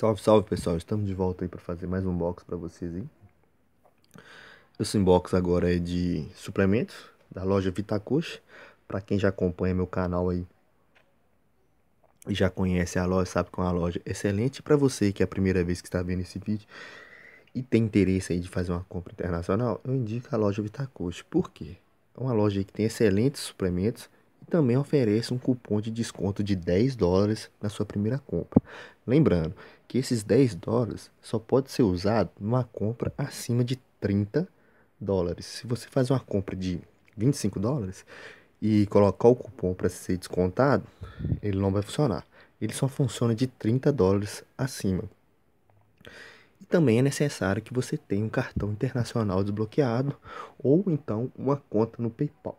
Salve, salve pessoal, estamos de volta aí para fazer mais um box para vocês aí. Esse box agora é de suplementos da loja Vitacush Para quem já acompanha meu canal aí e já conhece a loja, sabe que é uma loja excelente. Para você que é a primeira vez que está vendo esse vídeo e tem interesse aí de fazer uma compra internacional, eu indico a loja Vitacush Por quê? É uma loja que tem excelentes suplementos também oferece um cupom de desconto de 10 dólares na sua primeira compra. Lembrando que esses 10 dólares só pode ser usado numa compra acima de 30 dólares. Se você faz uma compra de 25 dólares e colocar o cupom para ser descontado, ele não vai funcionar. Ele só funciona de 30 dólares acima. E também é necessário que você tenha um cartão internacional desbloqueado ou então uma conta no PayPal.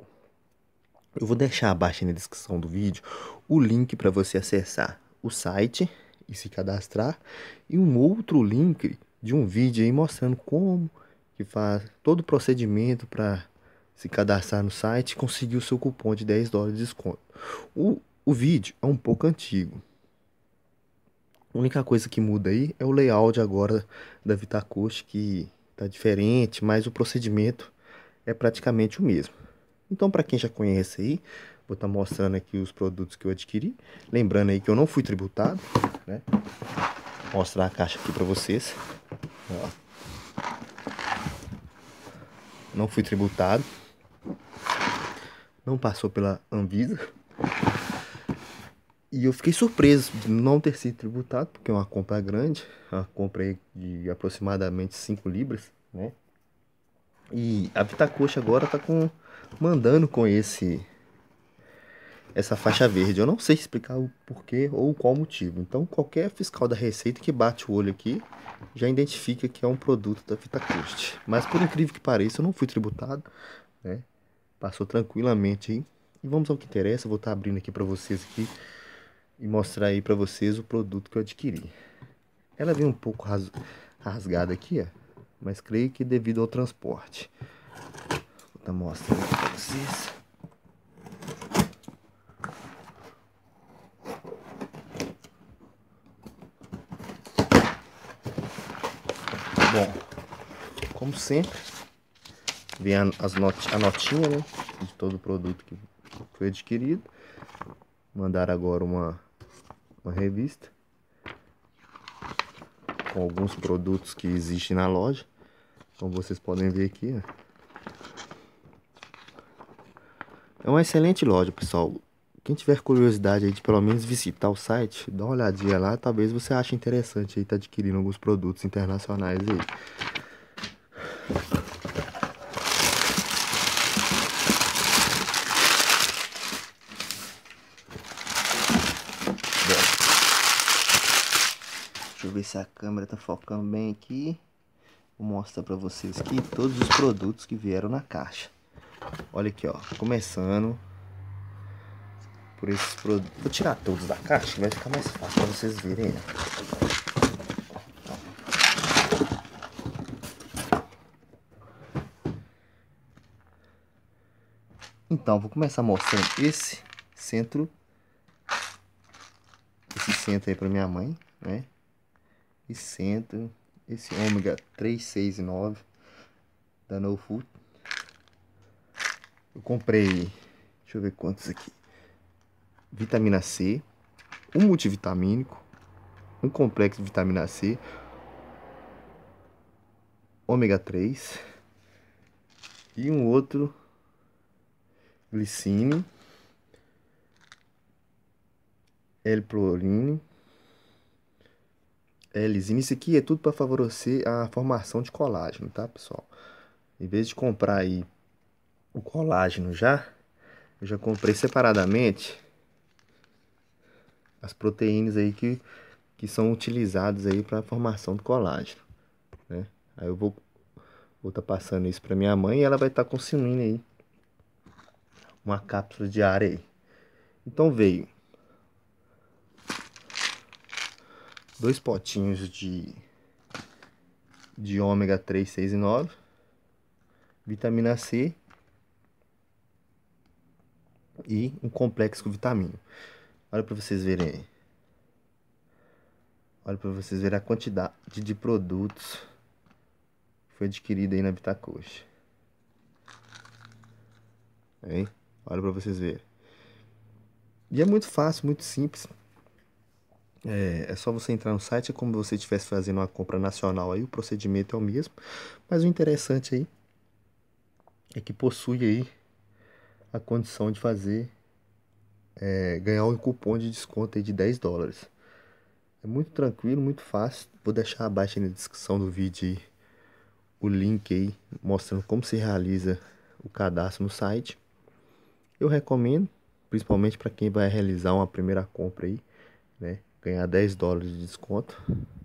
Eu vou deixar abaixo na descrição do vídeo o link para você acessar o site e se cadastrar e um outro link de um vídeo aí mostrando como que faz todo o procedimento para se cadastrar no site e conseguir o seu cupom de 10 dólares de desconto. O, o vídeo é um pouco antigo. A única coisa que muda aí é o layout agora da Vitacost que está diferente, mas o procedimento é praticamente o mesmo. Então, para quem já conhece aí, vou estar tá mostrando aqui os produtos que eu adquiri. Lembrando aí que eu não fui tributado, né? Vou mostrar a caixa aqui para vocês. Ó. Não fui tributado. Não passou pela Anvisa. E eu fiquei surpreso de não ter sido tributado, porque é uma compra grande, é uma compra de aproximadamente 5 libras, né? E a Vitacoxa agora tá com mandando com esse essa faixa verde. Eu não sei explicar o porquê ou qual motivo. Então, qualquer fiscal da Receita que bate o olho aqui já identifica que é um produto da Vitacoste. Mas, por incrível que pareça, eu não fui tributado, né? Passou tranquilamente aí. E vamos ao que interessa. vou estar tá abrindo aqui para vocês aqui e mostrar aí para vocês o produto que eu adquiri. Ela vem um pouco ras... rasgada aqui, ó mas creio que devido ao transporte. Vou mostra aqui para vocês. Bom, como sempre, vem a, as not a notinha né, de todo o produto que foi adquirido. Mandaram agora uma, uma revista com alguns produtos que existem na loja. Como vocês podem ver aqui, ó. Né? É uma excelente loja, pessoal. Quem tiver curiosidade aí de pelo menos visitar o site, dá uma olhadinha lá, talvez você ache interessante aí estar tá adquirindo alguns produtos internacionais aí. Deixa eu ver se a câmera tá focando bem aqui. Vou mostrar para vocês aqui todos os produtos que vieram na caixa. Olha aqui, ó. Começando por esses produtos. Vou tirar todos da caixa, que vai ficar mais fácil para vocês verem. Né? Então, vou começar mostrando esse centro. Esse centro aí para minha mãe, né? Esse centro. Esse ômega 369 da No Food. Eu comprei, deixa eu ver quantos aqui. Vitamina C, um multivitamínico, um complexo de vitamina C, ômega 3 e um outro glicine, L-proline é, lisina, isso aqui é tudo para favorecer a formação de colágeno, tá, pessoal? Em vez de comprar aí o colágeno já, eu já comprei separadamente as proteínas aí que, que são utilizadas aí para a formação do colágeno, né? Aí eu vou vou estar tá passando isso para minha mãe e ela vai estar tá consumindo aí uma cápsula diária aí. Então veio dois potinhos de de ômega 3, 6 e 9, vitamina C e um complexo com vitamina. Olha para vocês verem aí. Olha para vocês verem a quantidade de produtos que foi adquirida aí na Vitacoxa. olha para vocês verem. E é muito fácil, muito simples. É, é só você entrar no site, é como você estivesse fazendo uma compra nacional aí, o procedimento é o mesmo. Mas o interessante aí é que possui aí a condição de fazer é, ganhar um cupom de desconto aí de 10 dólares. É muito tranquilo, muito fácil. Vou deixar abaixo na descrição do vídeo aí, o link aí mostrando como se realiza o cadastro no site. Eu recomendo, principalmente para quem vai realizar uma primeira compra aí, né? ganhar 10 dólares de desconto.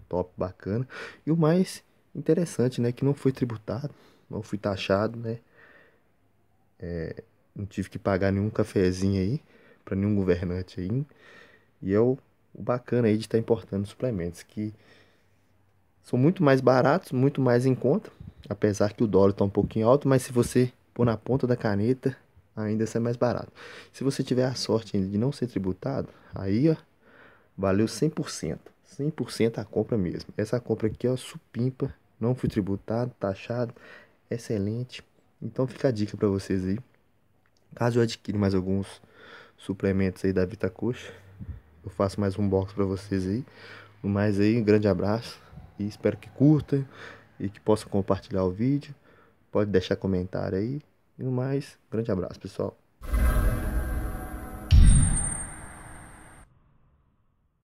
Top, bacana. E o mais interessante, né, que não foi tributado, não fui taxado, né? É, não tive que pagar nenhum cafezinho aí para nenhum governante aí. E é o, o bacana aí de estar tá importando suplementos que são muito mais baratos, muito mais em conta, apesar que o dólar está um pouquinho alto, mas se você pôr na ponta da caneta, ainda sai é mais barato. Se você tiver a sorte ainda de não ser tributado, aí ó, valeu 100%. 100% a compra mesmo. Essa compra aqui, é supimpa, não foi tributado, taxado, excelente. Então fica a dica para vocês aí. Caso eu adquira mais alguns suplementos aí da Vitacoxa, eu faço mais um box para vocês aí. No mais aí, um grande abraço e espero que curtam e que possam compartilhar o vídeo. Pode deixar comentário aí. E no mais, grande abraço, pessoal.